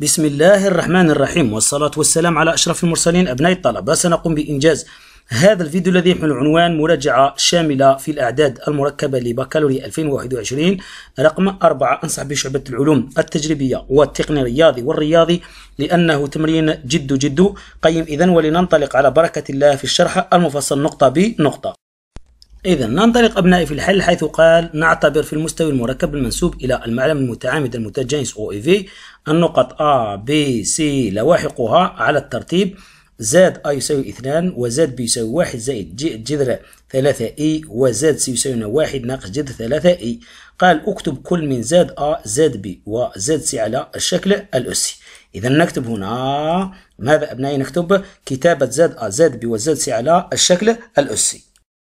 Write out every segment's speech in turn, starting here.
بسم الله الرحمن الرحيم والصلاة والسلام على أشرف المرسلين أبناء الطلبة سنقوم بإنجاز هذا الفيديو الذي يحمل عنوان مراجعة شاملة في الأعداد المركبة لبكالوريا 2021 رقم 4 أنصح بشعبة العلوم التجريبية والتقني الرياضي والرياضي لأنه تمرين جد جد قيم إذا ولننطلق على بركة الله في الشرح المفصل نقطة بنقطة إذا ننطلق أبنائي في الحل حيث قال نعتبر في المستوي المركب المنسوب إلى المعلم المتعامد المتجانس أو إي في النقط A B C لواحقها على الترتيب زاد A يساوي اثنان وزاد B يساوي واحد زائد جذر ثلاثة إي e، وزاد سي يساوي واحد ناقص جذر ثلاثة إي e. قال اكتب كل من زاد A زاد B وزاد سي على الشكل الأسي إذا نكتب هنا ماذا أبنائي نكتب كتابة زاد A زاد B وزاد سي على الشكل الأسي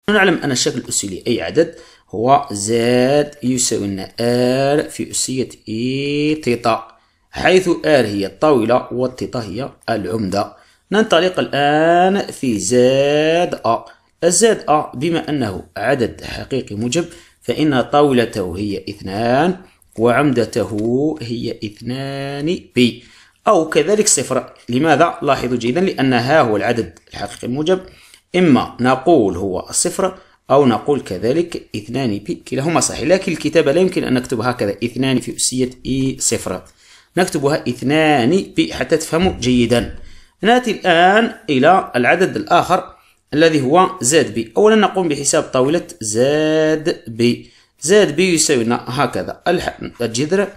نعلم أن الشكل الأسي لأي عدد هو زاد يساوي لنا R في أسية إي تيتا حيث آل هي الطاولة والتيتا هي العمدة ننطلق الآن في زاد أ الزاد أ بما أنه عدد حقيقي موجب فإن طاولته هي اثنان وعمدته هي اثنان بي أو كذلك صفر لماذا؟ لاحظوا جيدا لأن ها هو العدد الحقيقي الموجب إما نقول هو الصفر أو نقول كذلك اثنان بي كلاهما صحيح لكن الكتابة لا يمكن أن نكتب هكذا اثنان في أسية إي صفر نكتبها اثنان في حتى تفهموا جيدا نأتي الآن إلى العدد الآخر الذي هو زاد بي أولا نقوم بحساب طاولة زاد بي زاد بي يساوي لنا هكذا الجذر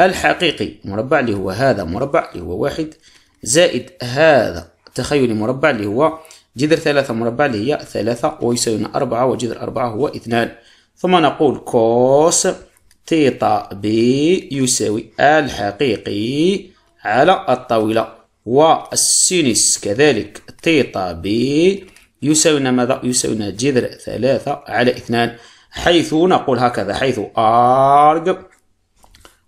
الحقيقي مربع اللي هو هذا مربع اللي هو واحد زائد هذا تخيلي مربع اللي هو جذر ثلاثة مربع اللي هي ثلاثة ويساوي لنا أربعة وجذر أربعة هو اثنان ثم نقول كوس تيتا بي يساوي الحقيقي على الطاولة والسينس كذلك تيتا بي يساوينا ماذا؟ يساوينا جذر ثلاثة على اثنان حيث نقول هكذا حيث أرج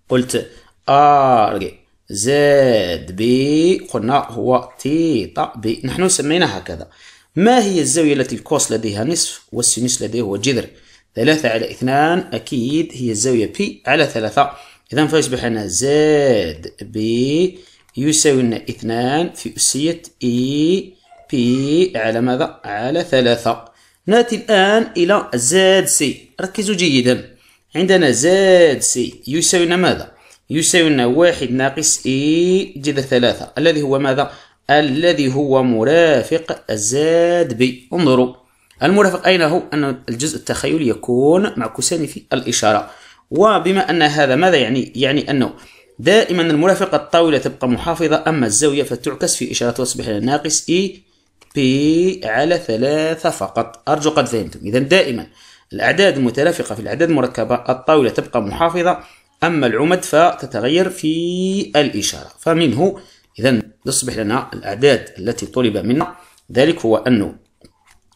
قلت أرج زاد بي قلنا هو تيتا بي نحن سميناها هكذا ما هي الزاوية التي الكوس لديها نصف والسينس لديه هو جذر؟ ثلاثة على اثنان أكيد هي الزاوية بي على ثلاثة إذا فيصبح لنا زد بي يساوي لنا اثنان في أسية إي e بي على ماذا؟ على ثلاثة نأتي الآن إلى زد سي ركزوا جيدا عندنا زد سي يساوي لنا ماذا؟ يساوي لنا واحد ناقص إي e جذر ثلاثة الذي هو ماذا؟ الذي هو مرافق زد بي انظروا المرافق أين هو؟ أن الجزء التخيلي يكون معكوسان في الإشارة وبما أن هذا ماذا يعني؟ يعني أنه دائما المرافقة الطاولة تبقى محافظة أما الزاوية فتعكس في إشارة تصبح ناقص إي e بي على ثلاثة فقط أرجو قد فهمتم إذا دائما الأعداد المترافقة في الأعداد المركبة الطاولة تبقى محافظة أما العمد فتتغير في الإشارة فمنه إذا تصبح لنا الأعداد التي طلب منا ذلك هو أنه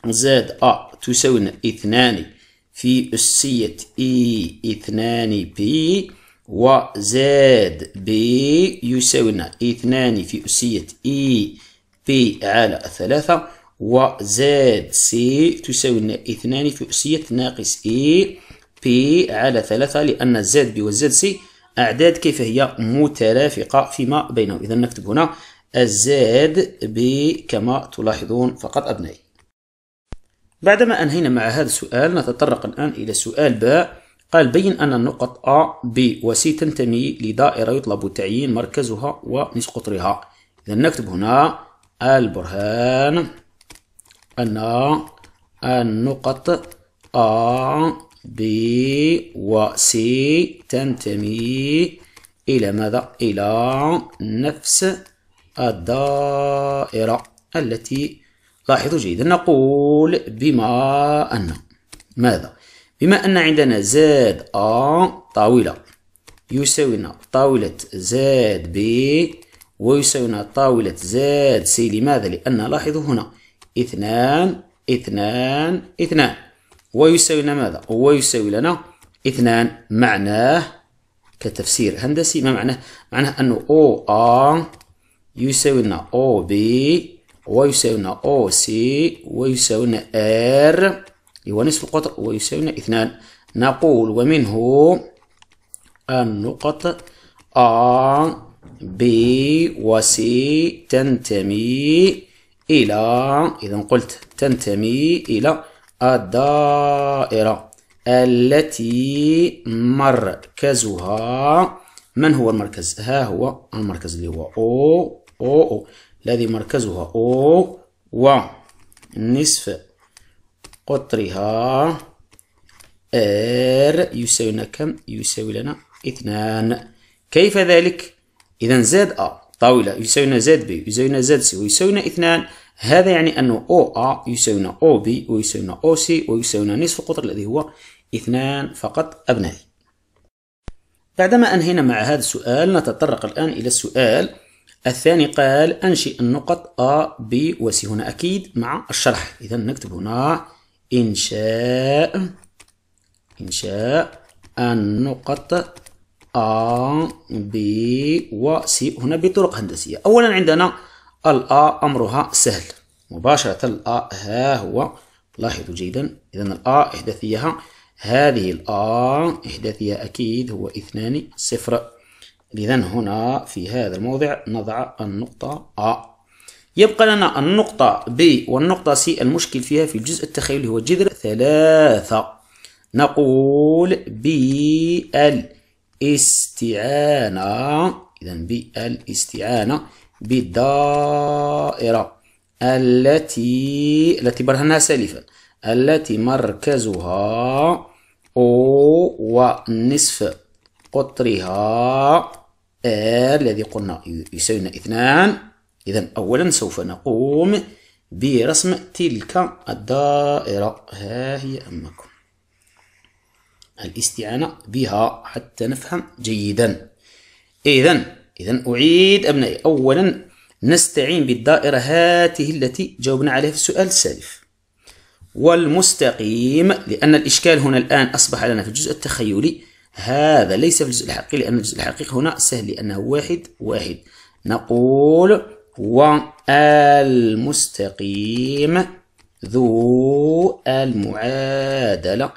زاد أ تساوي لنا اثنان في أسية إي اثنان بي وزاد بي يساوي لنا اثنان في أسية إي بي على ثلاثة وزاد سي تساوي لنا اثنان في أسية ناقص إي بي على ثلاثة لأن زاد بي وزاد سي أعداد كيف هي مترافقة فيما بينهم إذا نكتب هنا الزاد بي كما تلاحظون فقط أبنائي بعدما أنهينا مع هذا السؤال نتطرق الآن إلى سؤال باء قال بين أن النقط A, B و C تنتمي لدائرة يطلب تعيين مركزها ونصف قطرها إذا نكتب هنا البرهان أن النقط A, B و C تنتمي إلى ماذا؟ إلى نفس الدائرة التي لاحظوا جيدا نقول بما أن ماذا؟ بما أن عندنا زاد أ طاولة يساوينا طاولة زاد بي ويساوينا طاولة زاد سي لماذا؟ لأن لاحظوا هنا اثنان اثنان اثنان ويساوينا ماذا؟ ويساوي لنا اثنان معناه كتفسير هندسي ما معناه؟ معناه أنه أو أ يساوي لنا أو بي ويساوينا او سي ويساوينا ار هو نصف القطر ويساوينا اثنان نقول ومنه النقط A B و C تنتمي إلى إذا قلت تنتمي إلى الدائرة التي مركزها من هو المركز؟ ها هو المركز اللي هو O O O الذي مركزها O ونصف قطرها R يساوي لنا كم؟ يساوي لنا اثنان كيف ذلك؟ إذا زاد A طاولة يساوي لنا زاد B يساوي لنا زاد C ويساوي لنا اثنان هذا يعني أنه OA يساوي لنا OB ويساوي لنا OC ويساوي لنا نصف القطر الذي هو اثنان فقط أبنائي بعدما أنهينا مع هذا السؤال نتطرق الآن إلى السؤال الثاني قال أنشئ النقط A B و C هنا أكيد مع الشرح إذا نكتب هنا إنشاء إنشاء النقط A B و C هنا بطرق هندسية أولا عندنا الأ أمرها سهل مباشرة الأ ها هو لاحظوا جيدا إذا الأ إحداثيها هذه الأ إحداثيها أكيد هو اثنان صفر إذا هنا في هذا الموضع نضع النقطة أ يبقى لنا النقطة ب والنقطة س المشكل فيها في الجزء التخيلي هو جذر ثلاثة نقول بالاستعانة إذا بالاستعانة بالدائرة التي التي برهناها سالفا التي مركزها أو ونصف قطرها الذي قلنا يساوينا اثنان إذا أولا سوف نقوم برسم تلك الدائرة ها هي امكم الاستعانة بها حتى نفهم جيدا إذا إذا أعيد أبنائي أولا نستعين بالدائرة هاته التي جاوبنا عليها في السؤال السالف والمستقيم لأن الإشكال هنا الآن أصبح لنا في الجزء التخيلي هذا ليس في الجزء الحقيقي لأن الجزء الحقيقي هنا سهل لأنه واحد واحد نقول والمستقيم ذو المعادلة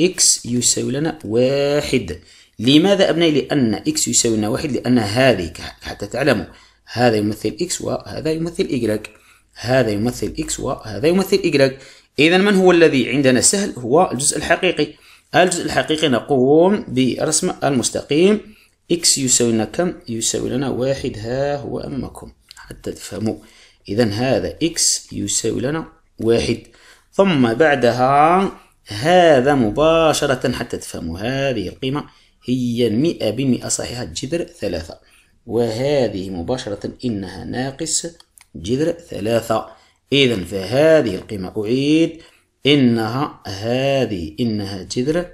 اكس يساوي لنا واحد لماذا أبنائي لأن اكس يساوي لنا واحد لأن هذه حتى تعلموا هذا يمثل اكس وهذا يمثل y هذا يمثل اكس وهذا يمثل y إذا من هو الذي عندنا سهل هو الجزء الحقيقي الجزء الحقيقي نقوم برسم المستقيم إكس يساوي لنا كم؟ يساوي لنا واحد ها هو أمامكم حتى تفهموا إذا هذا إكس يساوي لنا واحد ثم بعدها هذا مباشرة حتى تفهموا هذه القيمة هي المئة بالمئة صحيحة جذر ثلاثة وهذه مباشرة إنها ناقص جذر ثلاثة إذا فهذه القيمة أعيد إنها هذه إنها جذر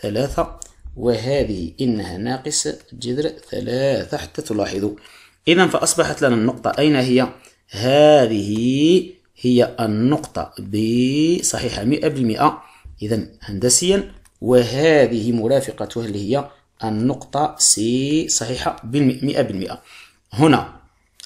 ثلاثة وهذه إنها ناقص جذر ثلاثة حتى تلاحظوا إذا فأصبحت لنا النقطة أين هي؟ هذه هي النقطة ب صحيحة 100% إذا هندسيا وهذه مرافقتها اللي هي النقطة C صحيحة بالمئة بالمئة هنا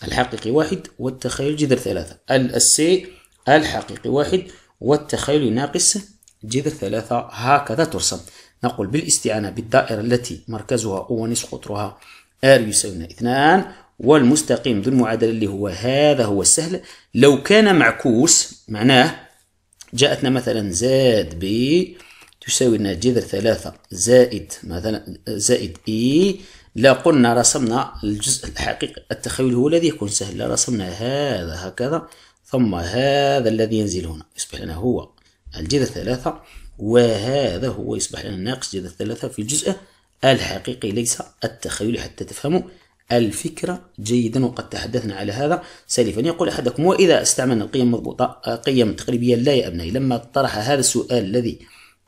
الحقيقي واحد والتخيل جذر ثلاثة السي الحقيقي واحد والتخيل يناقص جذر ثلاثة هكذا ترسم نقول بالاستعانة بالدائرة التي مركزها أو ونصف قطرها R يساوي اثنان والمستقيم ذو المعادلة اللي هو هذا هو السهل لو كان معكوس معناه جاءتنا مثلا زاد ب تساوي لنا جذر ثلاثة زائد مثلا زائد إي لا قلنا رسمنا الجزء الحقيقي التخيل هو الذي يكون سهل لا رسمنا هذا هكذا ثم هذا الذي ينزل هنا يصبح لنا هو الجذر ثلاثة وهذا هو يصبح لنا ناقص جذر ثلاثة في الجزء الحقيقي ليس التخيلي حتى تفهموا الفكرة جيدا وقد تحدثنا على هذا سالفا يقول أحدكم وإذا استعملنا القيم المضبوطة قيم تقريبية لا يا أبنائي لما طرح هذا السؤال الذي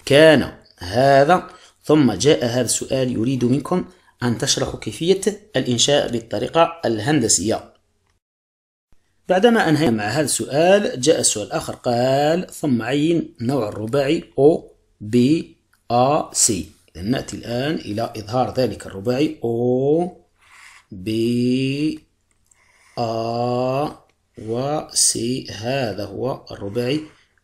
كان هذا ثم جاء هذا السؤال يريد منكم أن تشرحوا كيفية الإنشاء بالطريقة الهندسية بعدما أنهينا مع هذا السؤال جاء السؤال الآخر قال ثم عين نوع الرباعي O B A C نأتي الآن إلى إظهار ذلك الرباعي O B A و C هذا هو الرباعي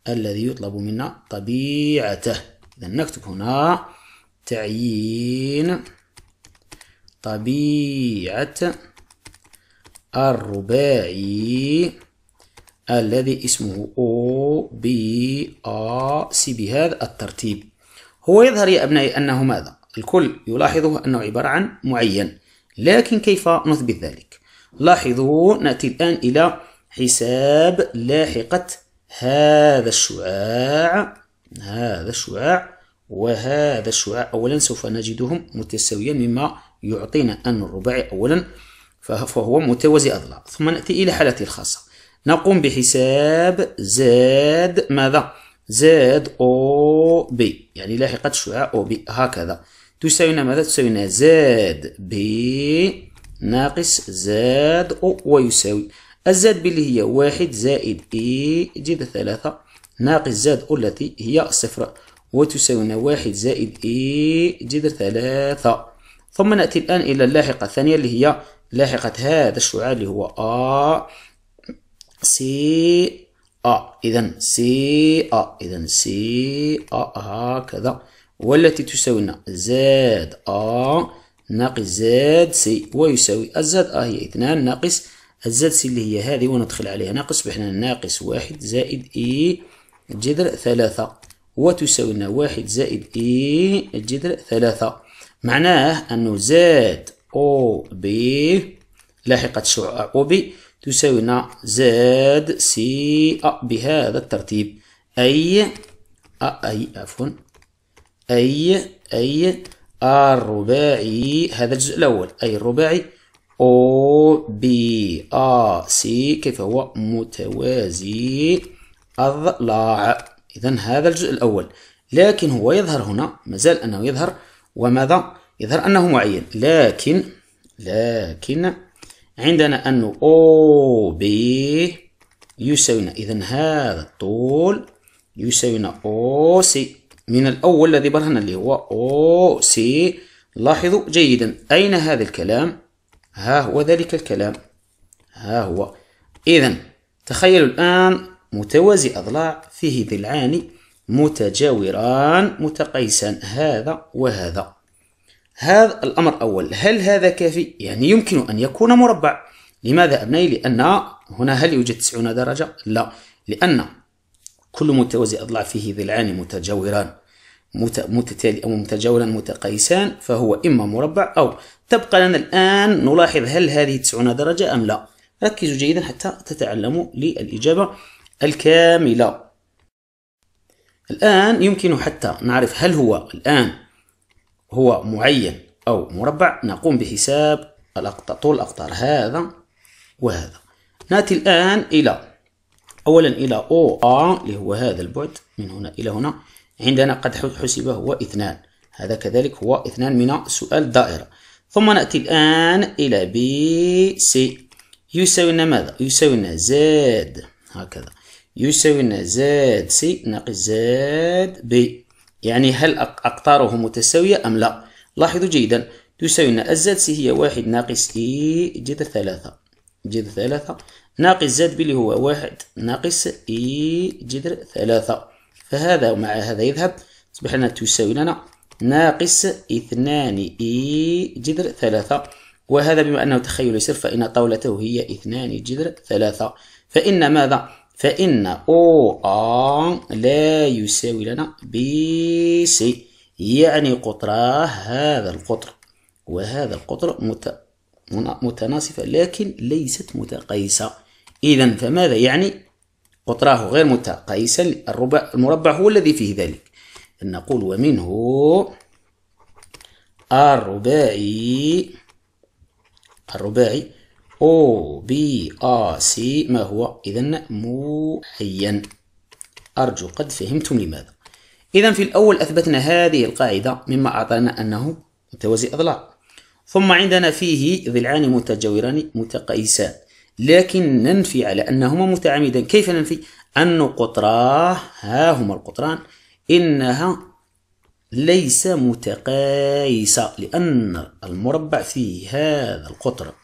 الذي يطلب منا طبيعته إذا نكتب هنا تعيين طبيعة الرباعي الذي اسمه او بي ا سي بهذا الترتيب هو يظهر يا أبنائي أنه ماذا؟ الكل يلاحظه أنه عبارة عن معين لكن كيف نثبت ذلك؟ لاحظوا نأتي الآن إلى حساب لاحقة هذا الشعاع هذا الشعاع وهذا الشعاع أولا سوف نجدهم متساويين مما يعطينا أن الرباعي أولا فهو متوازي أضلاع ثم نأتي إلى حالتي الخاصة نقوم بحساب زاد ماذا زاد أو بي يعني لاحقة الشعاع أو بي هكذا تساوينا ماذا تساوينا زاد بي ناقص زاد أو ويساوي الزاد بي اللي هي واحد زائد إي جذر ثلاثة ناقص زاد أو التي هي صفر وتساوينا واحد زائد إي جذر ثلاثة ثم نأتي الآن إلى اللاحقة الثانية اللي هي لاحقة هذا الشعاع اللي هو أ سي أ إذا سي أ إذا سي أ هكذا والتي تساوي لنا زاد أ ناقص زاد سي ويساوي الزاد أ هي اثنان ناقص الزاد سي اللي هي هذه وندخل عليها ناقص بحنا ناقص واحد زائد إي e جذر ثلاثة وتساوي لنا واحد زائد إي e جذر ثلاثة معناه أنه زاد أو بي لاحقة شعاع أو بي تساوينا زد سي أ بهذا الترتيب أي أي عفوا أي أي الرباعي هذا الجزء الأول أي الرباعي أو بي أ سي كيف هو متوازي الضلع إذا هذا الجزء الأول لكن هو يظهر هنا مازال أنه يظهر وماذا يظهر أنه معين لكن لكن عندنا أن أو بي يساوينا إذا هذا الطول يساوينا أو سي من الأول الذي برهنا اللي هو أو سي لاحظوا جيدا أين هذا الكلام ها هو ذلك الكلام ها هو إذا تخيلوا الآن متوازي أضلاع فيه ذلعان متجاوران متقيسان هذا وهذا هذا الأمر أول هل هذا كافي؟ يعني يمكن أن يكون مربع لماذا أبنائي؟ لأن هنا هل يوجد 90 درجة؟ لا لأن كل متوازي أضلاع فيه ضلعان متجاوران متتالي أو متجاورا متقيسان فهو إما مربع أو تبقى لنا الآن نلاحظ هل هذه 90 درجة أم لا ركزوا جيدا حتى تتعلموا للإجابة الكاملة الآن يمكن حتى نعرف هل هو الآن هو معين أو مربع نقوم بحساب الأقطار طول الأقطار هذا وهذا نأتي الآن إلى أولا إلى أو آ اللي هو هذا البعد من هنا إلى هنا عندنا قد حسب هو اثنان هذا كذلك هو اثنان من سؤال دائرة ثم نأتي الآن إلى بي سي لنا ماذا؟ يساوي لنا زاد هكذا يساوي لنا زاد سي ناقص زاد بي يعني هل أقطاره متساوية أم لا لاحظوا جيدا تساوي أن الزد سي هي واحد ناقص إي جذر ثلاثة جذر ثلاثة ناقص زد بي اللي هو واحد ناقص إي e جذر ثلاثة فهذا مع هذا يذهب تصبح لنا تساوي لنا ناقص اثنان إي e جذر ثلاثة وهذا بما أنه تخيل يسر فإن طاولته هي اثنان جذر ثلاثة فإن ماذا فإن أو OA لا يساوي لنا بي سي يعني قطراه هذا القطر وهذا القطر مت... متناصفة لكن ليست متقيسة إذا فماذا يعني قطراه غير متقيسة الربع المربع هو الذي فيه ذلك نقول ومنه الرباعي الرباعي O B ا C ما هو إذا معين أرجو قد فهمتم لماذا إذا في الأول أثبتنا هذه القاعدة مما أعطانا أنه متوازي أضلاع ثم عندنا فيه ضلعان متجاوران متقايسان لكن ننفي على أنهما متعامدان كيف ننفي؟ أن قطراه ها هما القطران إنها ليس متقايسة لأن المربع في هذا القطر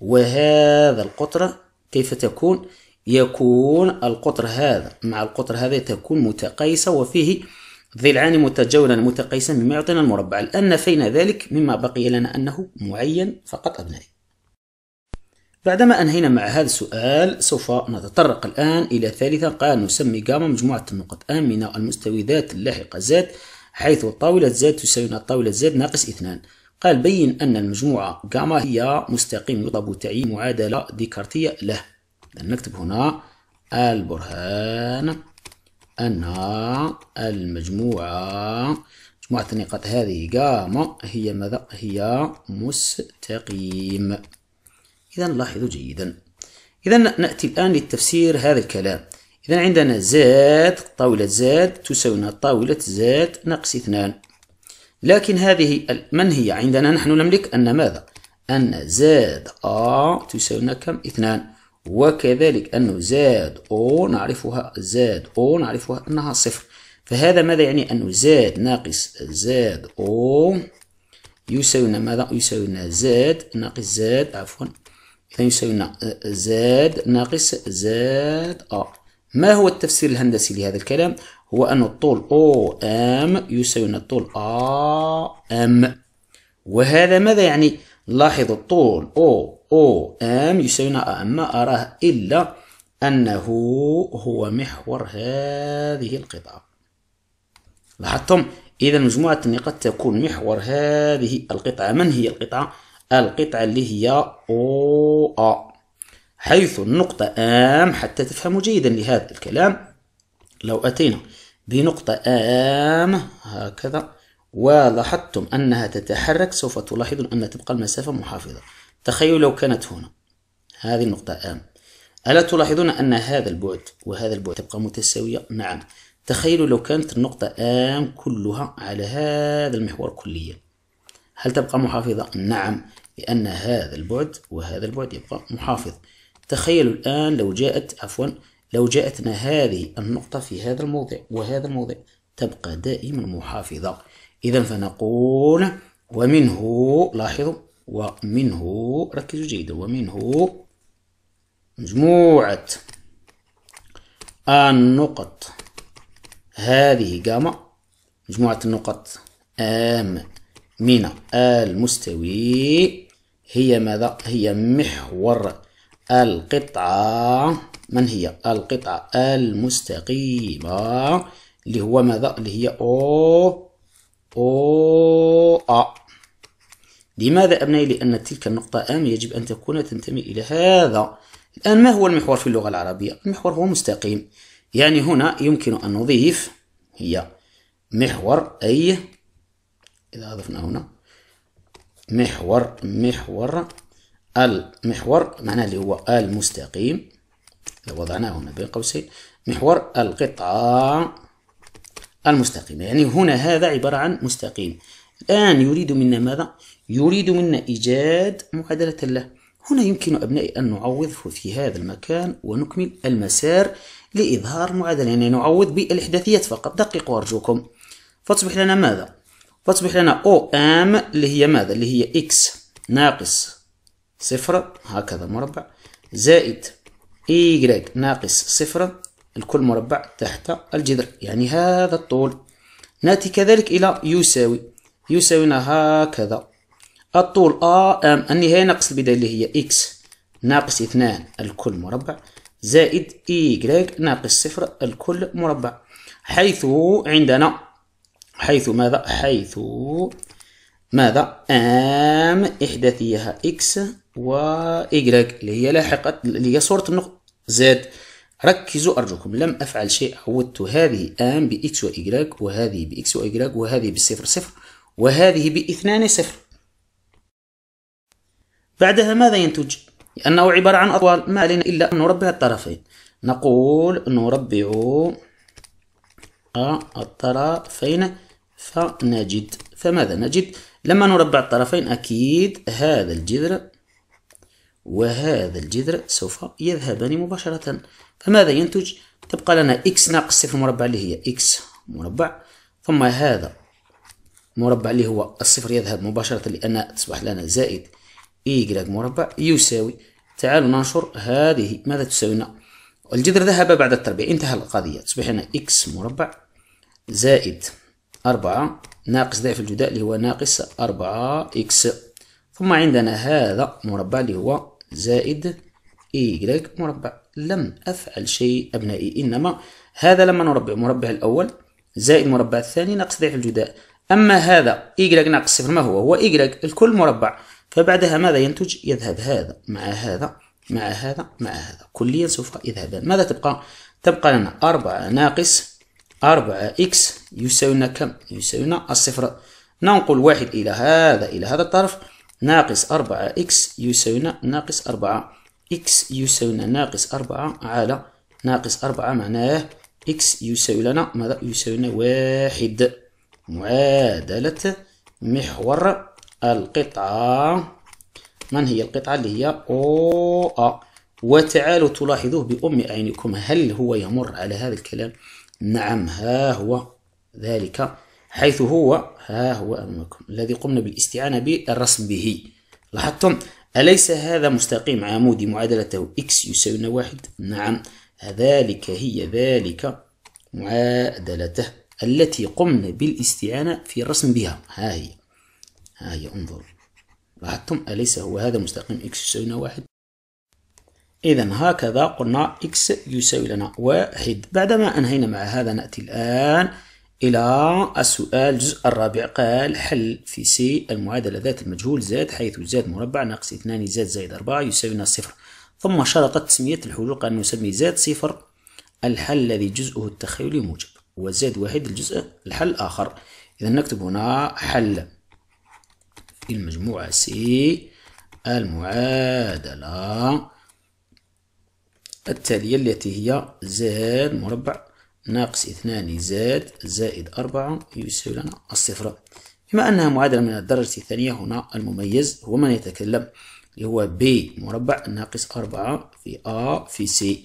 وهذا القطر كيف تكون يكون القطر هذا مع القطر هذا تكون متقيسة وفيه ضلعان متجولا متقيسا مما يعطينا المربع الآن نفينا ذلك مما بقي لنا أنه معين فقط أبنائي بعدما أنهينا مع هذا السؤال سوف نتطرق الآن إلى ثالثة قال نسمي جاما مجموعة النقط من المستوي ذات اللاحقة زاد حيث طاولة زاد تساوي طاولة زاد ناقص اثنان قال بين أن المجموعة جاما هي مستقيم يطلب تعيين معادلة ديكارتية له نكتب هنا البرهان أن المجموعة مجموعة النقاط هذه جاما هي ماذا؟ هي مستقيم إذا لاحظوا جيدا إذا نأتي الآن لتفسير هذا الكلام إذا عندنا زاد طاولة زاد تساوي طاولة زاد ناقص اثنان لكن هذه من هي عندنا نحن نملك أن ماذا؟ أن زاد أ تساوي لنا كم؟ اثنان وكذلك أن زاد أو نعرفها زاد أو نعرفها أنها صفر فهذا ماذا يعني أن زاد ناقص زاد أو يساوي لنا ماذا؟ يساوي لنا زاد ناقص زاد عفوا إذا يساوي لنا زاد ناقص زاد أ ما هو التفسير الهندسي لهذا الكلام؟ هو أن الطول أو أم يساوي أن الطول آ أم وهذا ماذا يعني؟ لاحظ الطول أو أو أم يساوي أ أم ما أراه إلا أنه هو محور هذه القطعة لاحظتم؟ إذا مجموعة النقاط تكون محور هذه القطعة من هي القطعة؟ القطعة اللي هي أو أ حيث النقطة أم حتى تفهموا جيدا لهذا الكلام لو أتينا بنقطة آم هكذا ولاحظتم أنها تتحرك سوف تلاحظون أن تبقى المسافة محافظة تخيلوا لو كانت هنا هذه النقطة آم ألا تلاحظون أن هذا البعد وهذا البعد تبقى متساوية؟ نعم تخيلوا لو كانت النقطة آم كلها على هذا المحور كليا هل تبقى محافظة؟ نعم لأن هذا البعد وهذا البعد يبقى محافظ تخيلوا الآن لو جاءت عفوا لو جاءتنا هذه النقطة في هذا الموضع وهذا الموضع تبقى دائما محافظة إذا فنقول ومنه لاحظوا ومنه ركزوا جيدا ومنه مجموعة النقط هذه جاما مجموعة النقط آم من المستوي هي ماذا؟ هي محور القطعة من هي القطعة المستقيمة اللي هو ماذا اللي هي أو أو أ لماذا أبنائي لأن تلك النقطة أم يجب أن تكون تنتمي إلى هذا الآن ما هو المحور في اللغة العربية المحور هو مستقيم يعني هنا يمكن أن نضيف هي محور أي إذا أضفنا هنا محور محور المحور معناه اللي هو المستقيم لو وضعناه هنا بين قوسين محور القطعة المستقيمة يعني هنا هذا عبارة عن مستقيم الآن يريد منا ماذا؟ يريد منا إيجاد معادلة له هنا يمكن أبنائي أن نعوض في هذا المكان ونكمل المسار لإظهار معادلة يعني نعوض بالإحداثيات فقط دققوا أرجوكم فتصبح لنا ماذا؟ فتصبح لنا أو أم اللي هي ماذا؟ اللي هي إكس ناقص صفر هكذا مربع زائد إي ناقص صفر الكل مربع تحت الجذر يعني هذا الطول نأتي كذلك إلى يساوي يساوينا هكذا الطول آ أم النهاية ناقص البداية اللي هي إكس ناقص اثنان الكل مربع زائد إي ناقص صفر الكل مربع حيث عندنا حيث ماذا حيث ماذا ام احداثيها اكس وايجريك اللي هي لاحقة اللي هي صورة النقطة زد ركزوا أرجوكم لم أفعل شيء عودت هذه آن بإكس وإيجريك وهذه بإكس وإيجريك وهذه بصفر صفر وهذه باثنان صفر بعدها ماذا ينتج؟ لأنه عبارة عن أطوال ما علينا إلا أن نربع الطرفين نقول نربع الطرفين فنجد فماذا نجد؟ لما نربع الطرفين أكيد هذا الجذر وهذا الجذر سوف يذهبان مباشرة فماذا ينتج؟ تبقى لنا x ناقص صفر مربع اللي هي x مربع ثم هذا مربع اللي هو الصفر يذهب مباشرة لأن تصبح لنا زائد y مربع يساوي تعالوا ننشر هذه ماذا تساوي لنا؟ الجذر ذهب بعد التربيع انتهى القضية تصبح لنا x مربع زائد أربعة ناقص ضعف الجداء اللي هو ناقص أربعة إكس ثم عندنا هذا مربع اللي هو زائد y مربع لم أفعل شيء أبنائي إنما هذا لما نربع مربع الأول زائد مربع الثاني ناقص ضعف الجداء أما هذا y ناقص صفر ما هو هو y الكل مربع فبعدها ماذا ينتج يذهب هذا مع هذا مع هذا مع هذا كليا سوف يذهبان ماذا تبقى تبقى لنا أربعة ناقص أربعة إكس يساوينا كم يساوينا الصفر ننقل واحد إلى هذا إلى هذا الطرف ناقص 4 إكس يساوينا ناقص 4 إكس يساوينا ناقص 4 على ناقص 4 معناه x يساوي لنا ماذا يساوينا واحد معادلة محور القطعة من هي القطعة اللي هي أو أ وتعالوا تلاحظوه بأم أعينكم هل هو يمر على هذا الكلام؟ نعم ها هو ذلك حيث هو ها هو أمامكم الذي قمنا بالاستعانة بالرسم به لاحظتم أليس هذا مستقيم عمودي معادلته x يساوي واحد نعم ذلك هي ذلك معادلته التي قمنا بالاستعانة في الرسم بها ها هي ها هي انظر لاحظتم أليس هو هذا مستقيم x يساوي واحد إذا هكذا قلنا x يساوي لنا واحد بعدما أنهينا مع هذا نأتي الآن إلى السؤال الجزء الرابع قال حل في سي المعادلة ذات المجهول زاد حيث زاد مربع ناقص اثنان زاد زائد أربعة يساوي صفر ثم شرطت تسمية الحلول قال نسمي زاد صفر الحل الذي جزءه التخيلي موجب وزاد واحد الجزء الحل آخر إذا نكتب هنا حل في المجموعة سي المعادلة التالية التي هي زاد مربع ناقص اثنان زائد زائد أربعة يساوي لنا الصفر بما أنها معادلة من الدرجة الثانية هنا المميز هو من يتكلم اللي هو ب مربع ناقص أربعة في أ في سي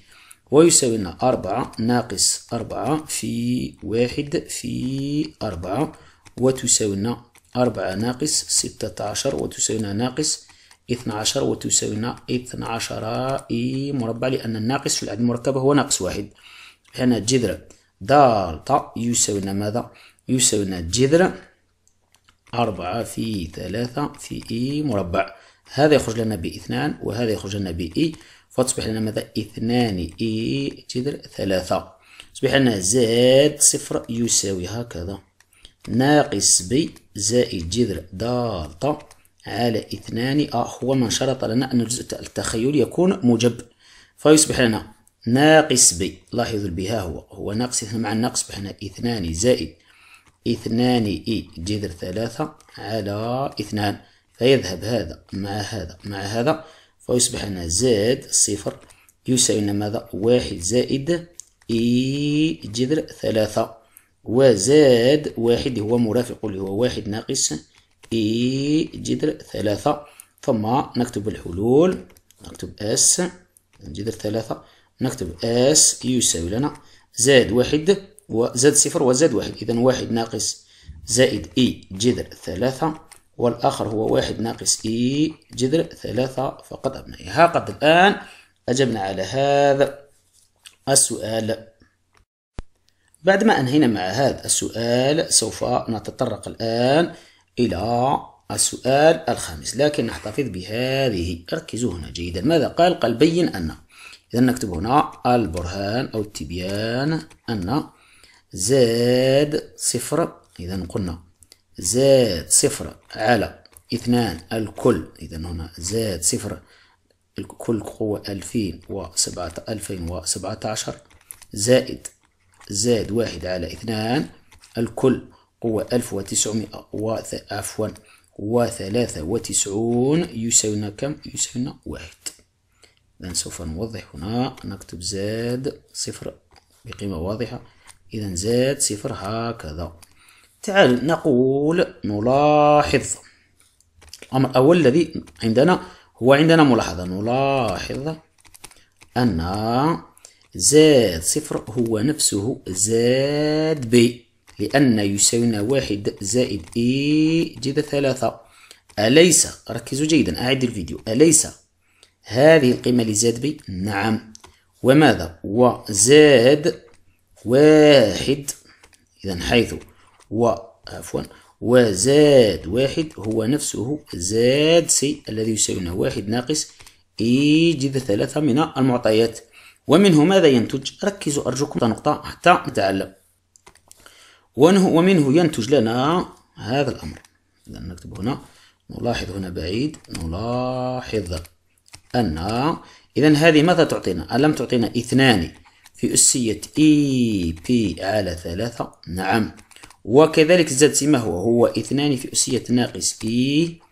ويساوي لنا أربعة ناقص أربعة في واحد في أربعة وتساوي لنا أربعة ناقص ستة عشر وتساوي لنا ناقص اثنا عشر وتساوي لنا اثنا عشر إي مربع لأن الناقص في العدد المركبة هو ناقص واحد لأن الجذر دالتا يساوي لنا ماذا؟ يساوي لنا أربعة في ثلاثة في إي مربع هذا يخرج لنا باثنان وهذا يخرج لنا بإي فتصبح لنا ماذا؟ اثنان إي جذر ثلاثة تصبح لنا زائد صفر يساوي هكذا ناقص بي زائد جذر دالتا على اثنان أ آه، هو من شرط لنا أن الجزء التخيل يكون موجب فيصبح لنا ناقص ب لاحظوا البي ها هو هو ناقص مع النقص بحنا اثنان زائد اثنان اي جذر ثلاثة على اثنان فيذهب هذا مع هذا مع هذا فيصبح لنا زائد صفر يساوي لنا ماذا واحد زائد اي جذر ثلاثة وزاد واحد هو مرافق اللي هو واحد ناقص اي جذر ثلاثة ثم نكتب الحلول نكتب اس جذر ثلاثة نكتب اس يساوي لنا زائد واحد وزاد صفر وزاد واحد إذا واحد ناقص زائد إي جذر ثلاثة والآخر هو واحد ناقص إي جذر ثلاثة فقط أبنائي ها قد الآن أجبنا على هذا السؤال بعد ما أنهينا مع هذا السؤال سوف نتطرق الآن إلى السؤال الخامس لكن نحتفظ بهذه ركزوا هنا جيدا ماذا قال قال بين أن إذا نكتب هنا البرهان أو التبيان أن زاد صفر إذا قلنا زاد صفر على اثنان الكل إذا هنا زاد صفر الكل قوة ألفين وسبعة ألفين وسبعة عشر زائد زاد واحد على اثنان الكل قوة ألف وتسعمائة وثلاثة وتسعون يساوينا كم؟ يساوينا واحد إذا سوف نوضح هنا نكتب زاد صفر بقيمة واضحة إذا زاد صفر هكذا تعال نقول نلاحظ الأمر الأول الذي عندنا هو عندنا ملاحظة نلاحظ أن زاد صفر هو نفسه زاد بي لأن يساوينا واحد زائد إي جذر ثلاثة أليس ركزوا جيدا أعد الفيديو أليس هذه القيمة لزاد بي نعم وماذا وزاد واحد إذا حيث و عفوا وزاد واحد هو نفسه زاد سي الذي يساوينا واحد ناقص إيجد ثلاثة من المعطيات ومنه ماذا ينتج ركزوا أرجوكم نقطة حتى نتعلم ومنه ينتج لنا هذا الأمر إذا نكتب هنا نلاحظ هنا بعيد نلاحظ أن إذا هذه ماذا تعطينا؟ ألم تعطينا اثنان في أسية إي e بي على ثلاثة نعم وكذلك زاد هو؟ هو اثنان في أسية ناقص إي e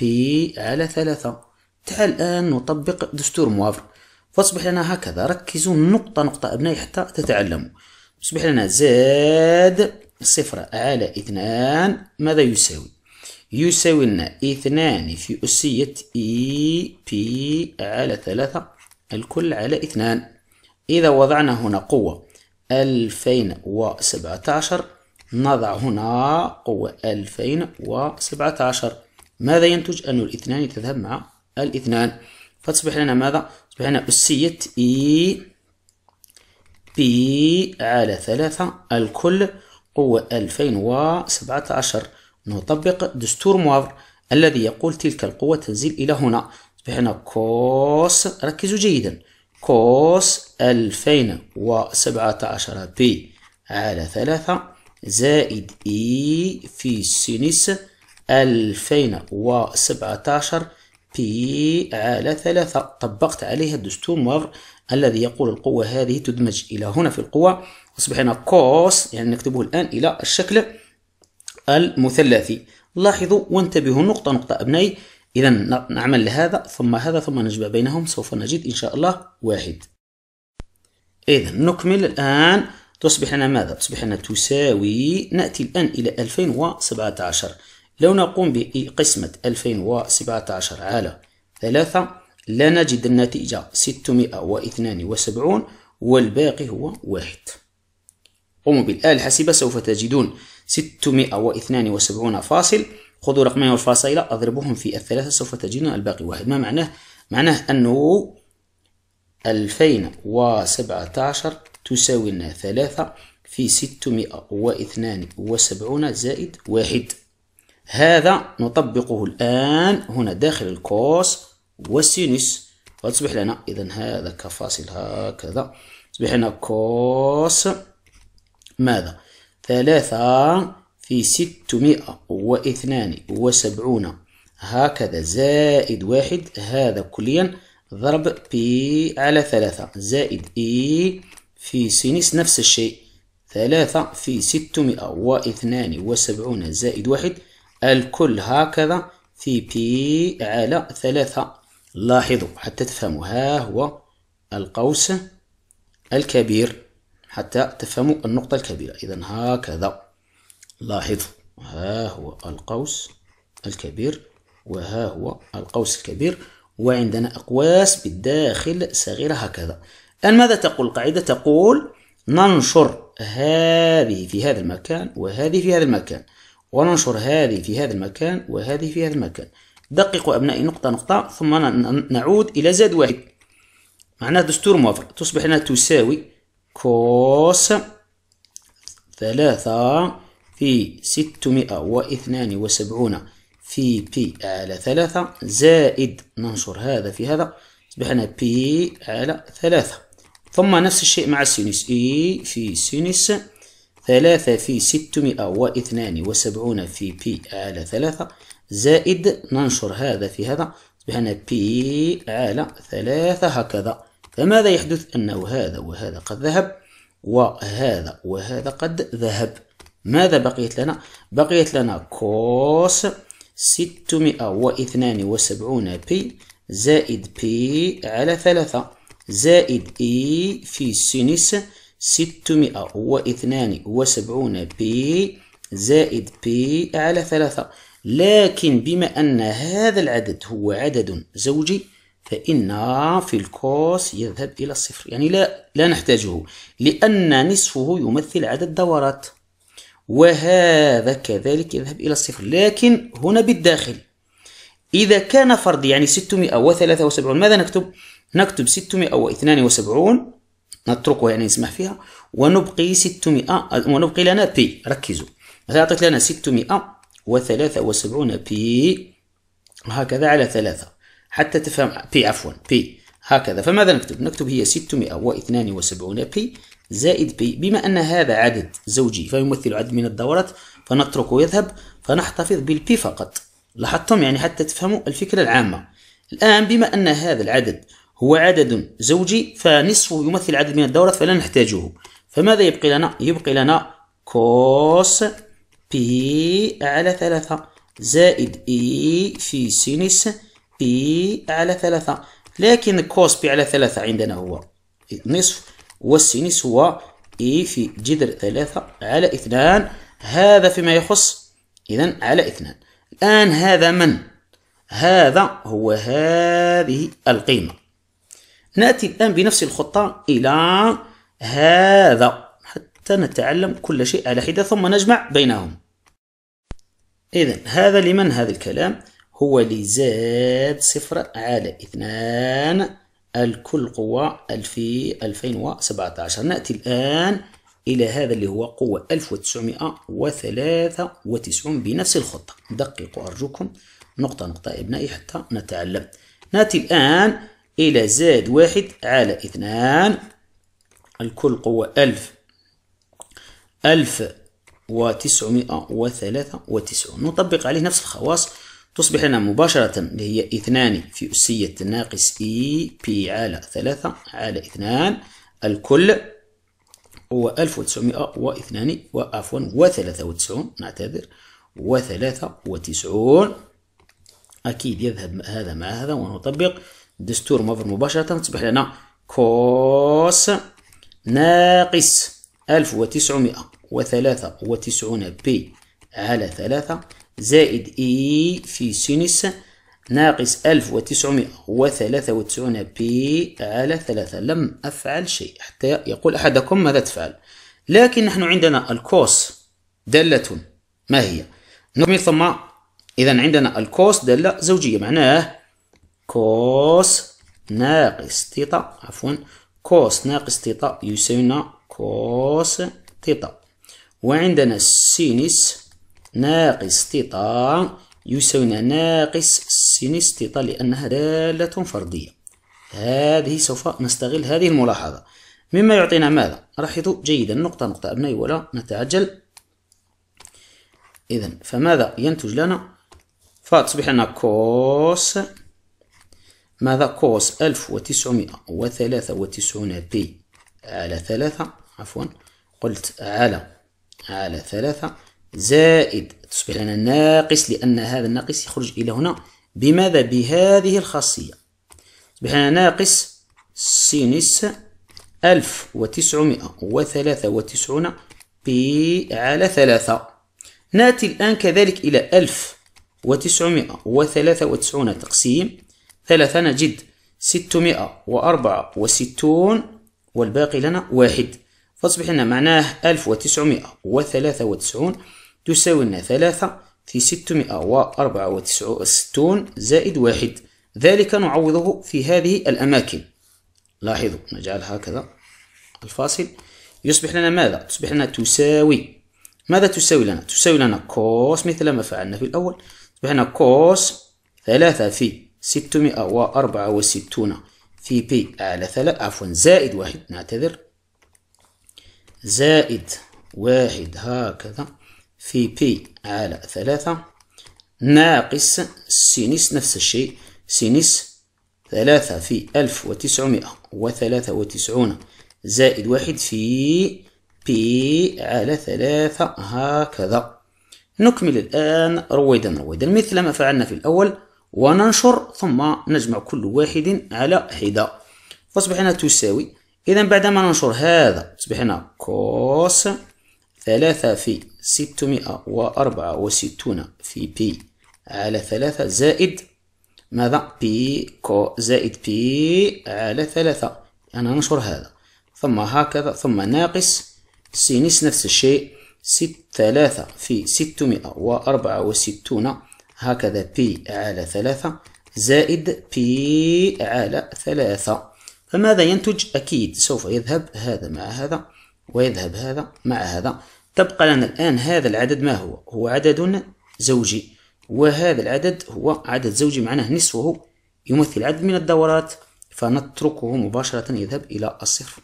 بي على ثلاثة تعال الآن نطبق دستور موافر فاصبح لنا هكذا ركزوا نقطة نقطة أبنائي حتى تتعلموا أصبح لنا زاد صفر على اثنان ماذا يساوي يساوي لنا اثنان في أسية اي e بي على ثلاثة الكل على اثنان إذا وضعنا هنا قوة ألفين عشر نضع هنا قوة ألفين عشر ماذا ينتج أن الاثنان تذهب مع الاثنان فتصبح لنا ماذا؟ تصبح لنا أسية اي e بي على ثلاثة الكل قوة ألفين عشر نطبق دستور موافر الذي يقول تلك القوة تنزل إلى هنا يصبح هنا كوس ركزوا جيدا كوس 2017 بي على 3 زائد إي في سينس 2017 بي على 3 طبقت عليها الدستور موافر الذي يقول القوة هذه تدمج إلى هنا في القوة أصبح هنا كوس يعني نكتبه الآن إلى الشكل المثلثي لاحظوا وانتبهوا نقطة نقطة أبنائي إذا نعمل لهذا ثم هذا ثم نجمع بينهم سوف نجد إن شاء الله واحد إذا نكمل الآن تصبح لنا ماذا؟ تصبح لنا تساوي نأتي الآن إلى 2017 لو نقوم بقسمة 2017 على ثلاثة لا نجد النتيجة 672 والباقي هو واحد قوموا بالآلة الحاسبة سوف تجدون 672 فاصل خذوا رقمين والفاصلة أضربهم في الثلاثة سوف تجدون الباقي واحد ما معناه؟ معناه أنه 2017 تساوي لنا ثلاثة في 672 زائد واحد هذا نطبقه الآن هنا داخل الكوس والسينوس وتصبح لنا إذا هذا كفاصل هكذا تصبح لنا كوس ماذا ثلاثة في ستمائة واثنان وسبعون هكذا زائد واحد هذا كليا ضرب بي على ثلاثة زائد إي e في سينس نفس الشيء ثلاثة في ستمائة واثنان وسبعون زائد واحد الكل هكذا في بي على ثلاثة لاحظوا حتى تفهموا ها هو القوس الكبير حتى تفهموا النقطة الكبيرة إذا هكذا لاحظوا ها هو القوس الكبير وها هو القوس الكبير وعندنا أقواس بالداخل صغيرة هكذا الآن ماذا تقول القاعدة تقول ننشر هذه في هذا المكان وهذه في هذا المكان وننشر هذه في هذا المكان وهذه في هذا المكان دققوا أبنائي نقطة نقطة ثم نعود إلى زاد واحد معناه دستور موافق تصبح هنا تساوي كوس ثلاثة في ستمائة واثنان وسبعون في بي على ثلاثة زائد ننشر هذا في هذا أصبحنا بي على ثلاثة ثم نفس الشيء مع السينس إي e في سينس ثلاثة في ستمائة واثنان وسبعون في بي على ثلاثة زائد ننشر هذا في هذا أصبحنا بي على ثلاثة هكذا فماذا يحدث أنه هذا وهذا قد ذهب وهذا وهذا قد ذهب ماذا بقيت لنا؟ بقيت لنا كوس 672 بي زائد بي على ثلاثة زائد اي e في سينس 672 بي زائد بي على ثلاثة لكن بما أن هذا العدد هو عدد زوجي فإن في الكوس يذهب إلى الصفر يعني لا لا نحتاجه لأن نصفه يمثل عدد دورات وهذا كذلك يذهب إلى الصفر لكن هنا بالداخل إذا كان فردي يعني 673 ماذا نكتب؟ نكتب 672 نتركها يعني نسمح فيها ونبقي 600 ونبقي لنا بي ركزوا مثلا أعطت لنا 673 بي هكذا على ثلاثة حتى تفهم بي عفوا بي هكذا فماذا نكتب؟ نكتب هي 672 بي زائد بي بما أن هذا عدد زوجي فيمثل عدد من الدورات فنتركه يذهب فنحتفظ بالبي فقط لاحظتم يعني حتى تفهموا الفكرة العامة الآن بما أن هذا العدد هو عدد زوجي فنصفه يمثل عدد من الدورات فلا نحتاجه فماذا يبقي لنا؟ يبقي لنا كوس بي على ثلاثة زائد إي e في سينس بي على ثلاثة لكن كوس بي على ثلاثة عندنا هو إيه، نصف والسينس هو إي في جذر ثلاثة على اثنان هذا فيما يخص إذا على اثنان الآن هذا من؟ هذا هو هذه القيمة نأتي الآن بنفس الخطة إلى هذا حتى نتعلم كل شيء على حدة ثم نجمع بينهم إذا هذا لمن هذا الكلام هو لزاد صفر على اثنان الكل قوة ألفي ألفين وسبعة عشر نأتي الآن إلى هذا اللي هو قوة الف وتسعمائة وتسعون بنفس الخطة دققوا أرجوكم نقطة نقطة أبنائي حتى نتعلم نأتي الآن إلى زاد واحد على اثنان الكل قوة ألف ألف وتسعمائة وثلاثة وتسعون نطبق عليه نفس الخواص تصبح لنا مباشرة اللي هي اثنان في أسية ناقص إي e، بي على ثلاثة على اثنان الكل هو واثنان وعفوا و وتسعون نعتذر و وتسعون أكيد يذهب هذا مع هذا ونطبق دستور مفر مباشرة تصبح لنا كوس ناقص ألف وتسعون بي على ثلاثة زائد إي e في سينس ناقص ألف وتسعمائة وثلاثة وتسعون بي على ثلاثة لم أفعل شيء حتى يقول أحدكم ماذا تفعل لكن نحن عندنا الكوس دالة ما هي نكمل ثم إذا عندنا الكوس دالة زوجية معناه كوس ناقص تيتا عفوا كوس ناقص تيتا يساوينا كوس تيتا وعندنا سينس ناقص تيتا يساوينا ناقص سينس تيتا لأنها دالة فردية هذه سوف نستغل هذه الملاحظة مما يعطينا ماذا؟ لاحظوا جيدا نقطة نقطة أبنائي ولا نتعجل إذا فماذا ينتج لنا؟ فتصبح لنا كوس ماذا كوس ألف وتسعمائة وثلاثة وتسعون بي على ثلاثة عفوا قلت على على ثلاثة زائد تصبح لنا ناقص لأن هذا الناقص يخرج إلى هنا بماذا بهذه الخاصية تصبح لنا ناقص سينس ألف وتسعمائة وثلاثة وتسعون بي على ثلاثة نأتي الآن كذلك إلى ألف وتسعمائة وثلاثة وتسعون تقسيم ثلاثة نجد ستمائة وأربعة وستون والباقي لنا واحد فتصبح لنا معناه ألف وتسعمائة وثلاثة وتسعون تساوي لنا ثلاثة في ستمائة وأربعة وستون زائد واحد ذلك نعوضه في هذه الأماكن لاحظوا نجعل هكذا الفاصل يصبح لنا ماذا؟ تصبح لنا تساوي ماذا تساوي لنا؟ تساوي لنا كوس مثل ما فعلنا في الأول تصبح لنا كوس ثلاثة في ستمائة وأربعة وستون في بي على ثلاثة عفوا زائد واحد نعتذر زائد واحد هكذا في بي على ثلاثة ناقص سينس نفس الشيء سينس ثلاثة في ألف وتسعمائة وثلاثة وتسعون زائد واحد في بي على ثلاثة هكذا نكمل الآن رويدا رويدا مثل ما فعلنا في الأول وننشر ثم نجمع كل واحد على حدة فأصبحنا تساوي إذا بعدما ننشر هذا أصبحنا كوس ثلاثة في ستمائة وأربعة وستون في بي على ثلاثة زائد ماذا بي كو زائد بي على ثلاثة أنا ننشر هذا ثم هكذا ثم ناقص سينس نفس الشيء ست ثلاثة في ستمائة وأربعة وستون هكذا بي على ثلاثة زائد بي على ثلاثة فماذا ينتج أكيد سوف يذهب هذا مع هذا ويذهب هذا مع هذا تبقى لنا الآن هذا العدد ما هو هو عدد زوجي وهذا العدد هو عدد زوجي معناه نصفه يمثل عدد من الدورات فنتركه مباشرة يذهب إلى الصفر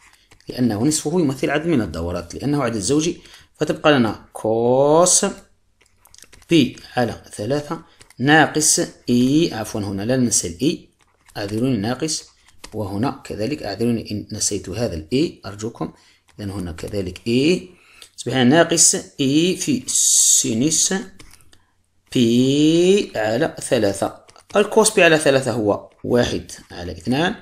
لأنه نصفه يمثل عدد من الدورات لأنه عدد زوجي فتبقى لنا كوس بي على ثلاثة ناقص إي e، عفوا هنا لا ننسى الإي e. أعذروني ناقص وهنا كذلك أعذروني إن نسيت هذا الإي e، أرجوكم إذن هنا كذلك إي هنا ناقص إي في سينوس بي على ثلاثة الكوس بي على ثلاثة هو واحد على اثنان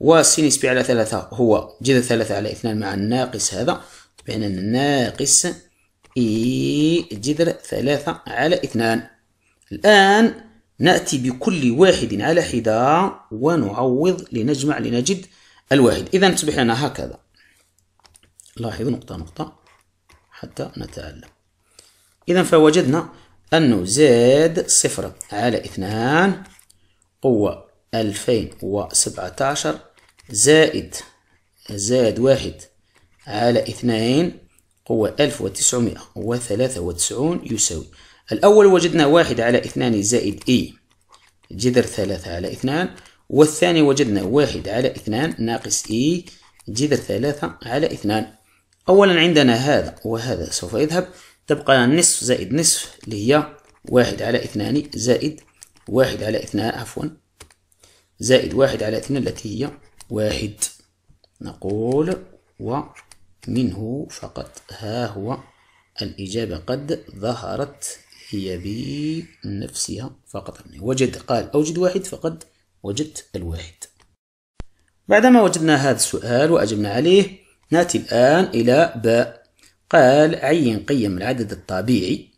وسينوس بي على ثلاثة هو جذر ثلاثة على اثنان مع الناقص هذا هنا ناقص إي جذر ثلاثة على اثنان الآن نأتي بكل واحد على حدة ونعوض لنجمع لنجد الواحد إذا تصبح لنا هكذا لاحظوا نقطة نقطة حتى نتعلم إذا فوجدنا أنه زائد صفر على اثنان قوة ألفين وسبعة عشر زائد زائد واحد على اثنين قوة ألف وتسعمائة وثلاثة وتسعون يساوي الأول وجدنا واحد على اثنان زائد إي e، جذر ثلاثة على اثنان والثاني وجدنا واحد على اثنان ناقص إي e، جذر ثلاثة على اثنان أولا عندنا هذا وهذا سوف يذهب تبقى نصف زائد نصف اللي هي واحد على اثنان زائد واحد على اثنان عفوا زائد واحد على اثنان التي هي واحد نقول ومنه فقط ها هو الإجابة قد ظهرت هي بنفسها فقط وجد قال أوجد واحد فقد وجدت الواحد بعدما وجدنا هذا السؤال وأجبنا عليه نأتي الآن إلى باء قال عين قيم العدد الطبيعي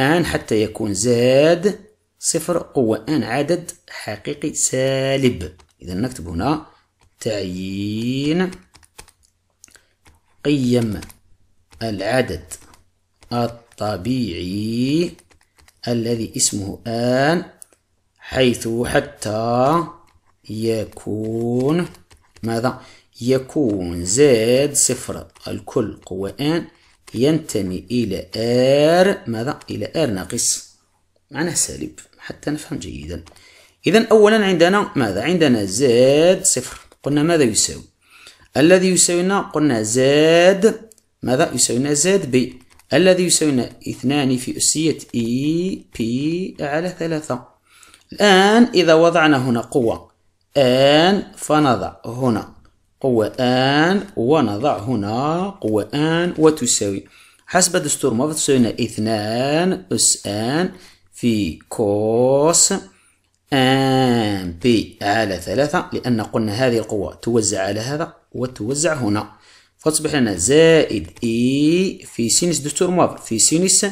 آن حتى يكون زاد صفر هو آن عدد حقيقي سالب إذا نكتب هنا تعيين قيم العدد الطبيعي الذي اسمه آن حيث حتى يكون ماذا يكون زاد صفر الكل قوة ان ينتمي إلى ار ماذا؟ إلى ار ناقص معناه سالب حتى نفهم جيدا إذا أولا عندنا ماذا؟ عندنا زاد صفر قلنا ماذا يساوي؟ الذي يساوينا قلنا زاد ماذا يساوينا زاد بي الذي يساوينا اثنان في أسية إي e بي على ثلاثة الآن إذا وضعنا هنا قوة آن فنضع هنا قوة آن ونضع هنا قوة آن وتساوي حسب دستور ما تساوينا اثنان أس آن في كوس آن بي على ثلاثة لأن قلنا هذه القوة توزع على هذا وتوزع هنا فتصبح لنا زائد إي e في سينس دستور موافق في سينس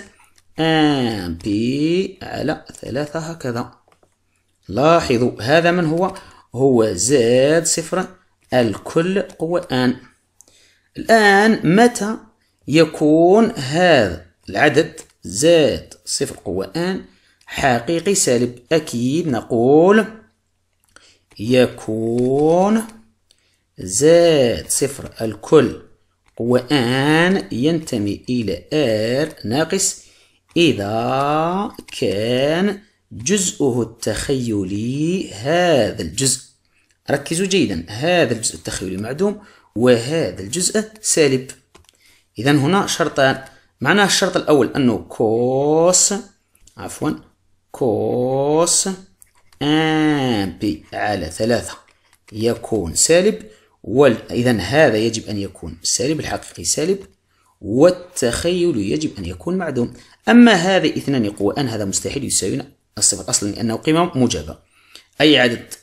آن بي على ثلاثة هكذا لاحظوا هذا من هو هو زاد صفر الكل قوة الآن الآن متى يكون هذا العدد زائد صفر قوة الآن حقيقي سالب أكيد نقول يكون زائد صفر الكل قوة الآن ينتمي إلى R ناقص إذا كان جزءه التخيلي هذا الجزء ركزوا جيدا هذا الجزء التخيلي معدوم وهذا الجزء سالب إذا هنا شرطان معناه الشرط الأول أنه كوس عفوا كوس ام بي على ثلاثة يكون سالب إذا هذا يجب أن يكون سالب الحقيقي سالب والتخيل يجب أن يكون معدوم أما هذا اثنان قوى أن هذا مستحيل يساوينا الصفر أصلا لأنه قيمة موجبة أي عدد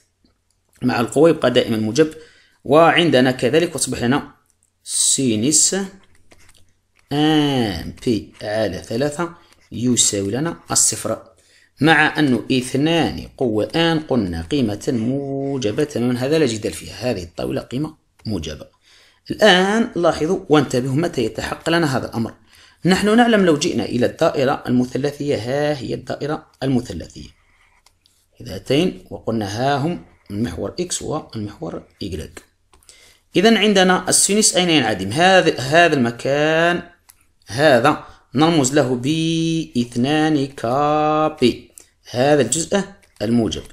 مع القوة يبقى دائما موجب وعندنا كذلك وتصبح لنا سينس ان بي على ثلاثة يساوي لنا الصفر مع أنه اثنان قوة ان قلنا قيمة موجبة تماما هذا لا جدال فيها هذه الطاولة قيمة موجبة الآن لاحظوا وانتبهوا متى يتحقق لنا هذا الأمر نحن نعلم لو جئنا إلى الدائرة المثلثية ها هي الدائرة المثلثية إذا أتين وقلنا ها هم المحور اكس هو والمحور Y إذا عندنا السينس أين ينعدم هذا هذا المكان هذا نرمز له ب 2 كابي هذا الجزء الموجب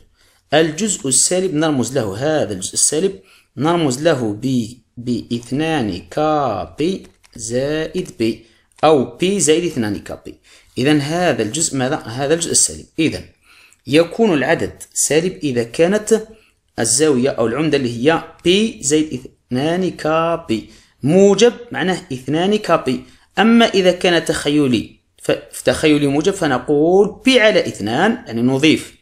الجزء السالب نرمز له هذا الجزء السالب نرمز له ب ب 2 كابي زائد بي أو بي زائد 2 كابي إذا هذا الجزء ماذا؟ هذا الجزء السالب إذا يكون العدد سالب إذا كانت الزاوية أو العمدة اللي هي بي زائد اثنان كابي موجب معناه اثنان كابي أما إذا كان تخيلي فتخيلي موجب فنقول بي على اثنان يعني نضيف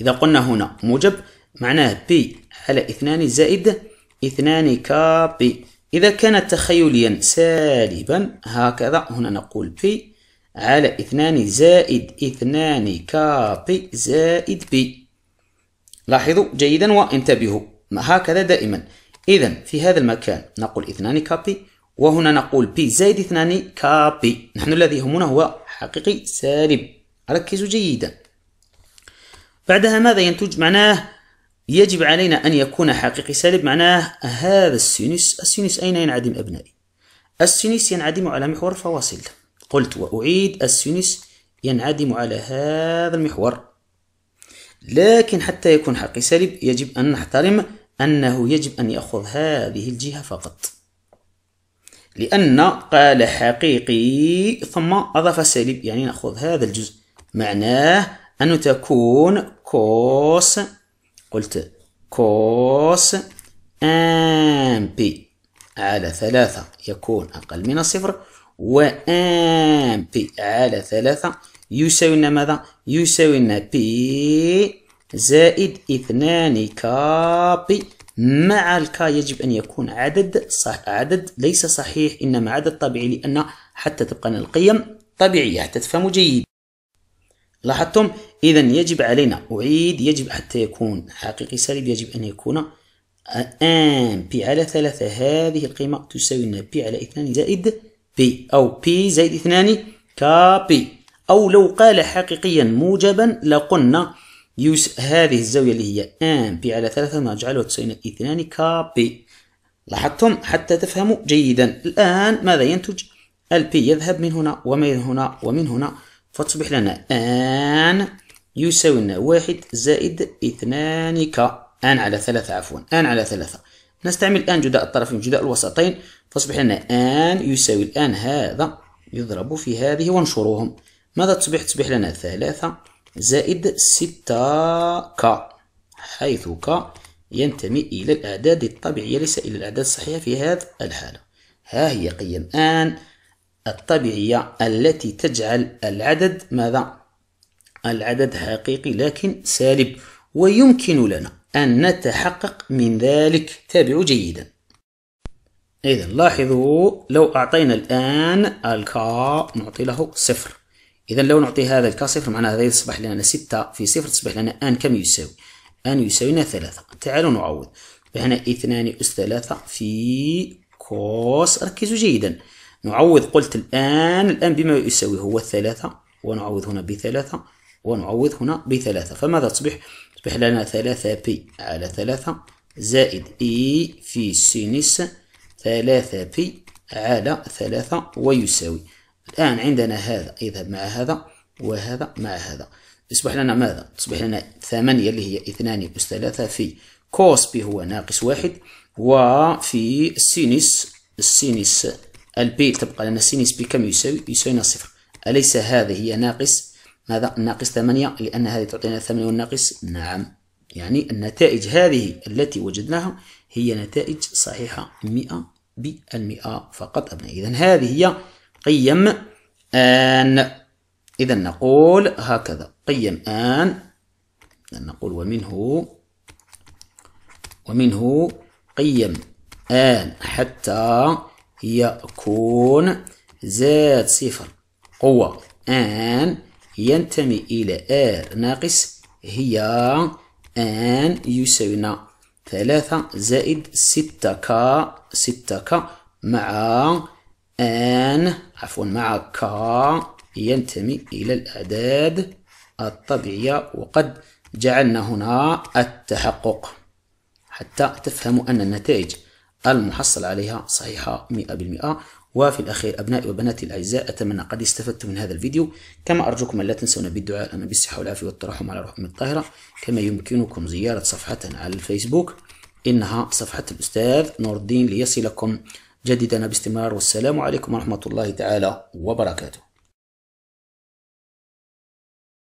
إذا قلنا هنا موجب معناه بي على اثنان زائد اثنان كابي إذا كان تخيليا سالبا هكذا هنا نقول بي على اثنان زائد اثنان كابي زائد بي لاحظوا جيدا وانتبهوا هكذا دائما إذا في هذا المكان نقول اثنان كابي وهنا نقول بي زائد اثنان كابي نحن الذي يهمنا هو حقيقي سالب ركزوا جيدا بعدها ماذا ينتج معناه يجب علينا أن يكون حقيقي سالب معناه هذا السينس السينس أين ينعدم أبنائي السينس ينعدم على محور فواصل قلت وأعيد السينس ينعدم على هذا المحور لكن حتى يكون حقي سلب يجب أن نحترم أنه يجب أن يأخذ هذه الجهة فقط لأن قال حقيقي ثم أضاف سالب يعني نأخذ هذا الجزء معناه أن تكون كوس قلت كوس أم بي على ثلاثة يكون أقل من الصفر وأم بي على ثلاثة يساوي لنا ماذا يساوي لنا بي زائد اثنان كابي مع الكا يجب أن يكون عدد صح عدد ليس صحيح إنما عدد طبيعي لأن حتى تبقى القيم طبيعية حتى تفهموا جيد لاحظتم إذا يجب علينا أعيد يجب حتى يكون حقيقي سالب يجب أن يكون ان بي على ثلاثة هذه القيمة تساوي لنا بي على اثنان زائد بي أو بي زائد اثنان كابي أو لو قال حقيقيا موجبا لقلنا يس هذه الزاوية اللي هي ان بي على ثلاثة نجعلها تساوي اثنان كابي لاحظتم حتى تفهموا جيدا الآن ماذا ينتج البي يذهب من هنا ومن هنا ومن هنا فتصبح لنا ان يساوي لنا واحد زائد اثنان ك ان على ثلاثة عفوا ان على ثلاثة نستعمل ان جداء الطرفين جداء الوسطين فاصبح لنا ان يساوي الان هذا يضرب في هذه وانشروهم ماذا تصبح تصبح لنا ثلاثة زائد ستة ك حيث ك ينتمي إلى الأعداد الطبيعية ليس إلى الأعداد الصحيحة في هذا الحالة ها هي قيم آن الطبيعية التي تجعل العدد ماذا العدد حقيقي لكن سالب ويمكن لنا أن نتحقق من ذلك تابعوا جيدا إذا لاحظوا لو أعطينا الآن الكا نعطي له صفر إذا لو نعطي هذا الكا صفر معناها هذا يصبح لنا ستة في صفر تصبح لنا أن كم يساوي أن يساوينا ثلاثة تعالوا نعوض فهنا اثنان أس ثلاثة في كوس ركزوا جيدا نعوض قلت الآن الآن بما يساوي هو الثلاثة ونعوض هنا بثلاثة ونعوض هنا بثلاثة فماذا تصبح؟ تصبح لنا ثلاثة بي على ثلاثة زائد إي في سينس ثلاثة بي على ثلاثة ويساوي الآن عندنا هذا يذهب مع هذا وهذا مع هذا يصبح لنا ماذا؟ تصبح لنا ثمانية اللي هي اثنان بس ثلاثة في كوس بي هو ناقص واحد وفي سينس السينس البي تبقى لنا سينس بي كم يساوي؟ يساوينا صفر أليس هذه هي ناقص ماذا؟ ناقص ثمانية لأن هذه تعطينا ثمانية والناقص نعم يعني النتائج هذه التي وجدناها هي نتائج صحيحة مئة بالمئة فقط أبنائي إذا هذه هي قيم آن إذا نقول هكذا قيم آن نقول ومنه ومنه قيم آن حتى يكون زاد صفر قوة آن ينتمي إلى آر ناقص هي آن يساوينا ثلاثة زائد ستة ك ستة ك مع أن عفوا مع كا ينتمي إلى الأعداد الطبيعية وقد جعلنا هنا التحقق حتى تفهموا أن النتائج المحصل عليها صحيحة 100% وفي الأخير أبنائي وبناتي الأعزاء أتمنى قد استفدتم من هذا الفيديو كما أرجوكم أن لا تنسونا بالدعاء لنا بالصحة والعافية والترحم على روحكم الطاهرة كما يمكنكم زيارة صفحتنا على الفيسبوك إنها صفحة الأستاذ نور الدين ليصلكم جديدنا باستمرار والسلام عليكم ورحمة الله تعالى وبركاته